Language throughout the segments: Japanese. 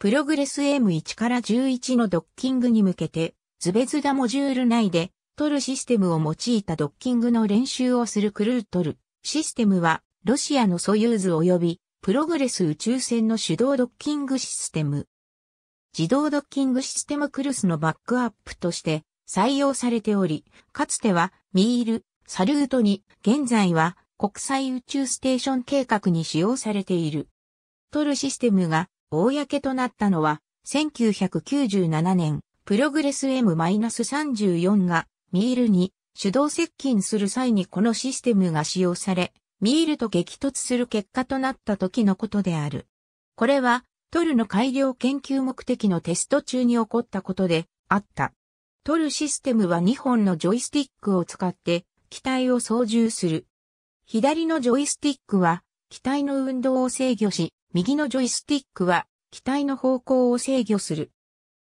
プログレス M1 から11のドッキングに向けて、ズベズダモジュール内で、トルシステムを用いたドッキングの練習をするクルートル。システムは、ロシアのソユーズ及び、プログレス宇宙船の手動ドッキングシステム。自動ドッキングシステムクルスのバックアップとして採用されており、かつてはミール、サルートに、現在は国際宇宙ステーション計画に使用されている。トルシステムが公となったのは、1997年、プログレス M-34 がミールに手動接近する際にこのシステムが使用され、ミールと激突する結果となった時のことである。これは、トルの改良研究目的のテスト中に起こったことであった。トルシステムは2本のジョイスティックを使って機体を操縦する。左のジョイスティックは機体の運動を制御し、右のジョイスティックは機体の方向を制御する。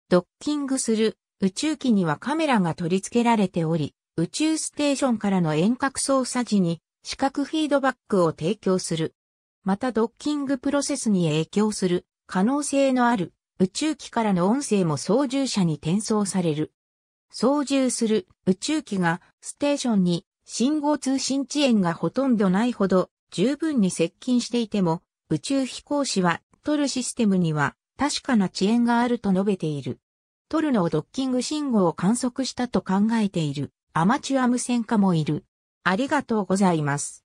ドッキングする宇宙機にはカメラが取り付けられており、宇宙ステーションからの遠隔操作時に視覚フィードバックを提供する。またドッキングプロセスに影響する可能性のある宇宙機からの音声も操縦者に転送される。操縦する宇宙機がステーションに信号通信遅延がほとんどないほど十分に接近していても宇宙飛行士は、トルシステムには確かな遅延があると述べている。トルのドッキング信号を観測したと考えているアマチュア無線化もいる。ありがとうございます。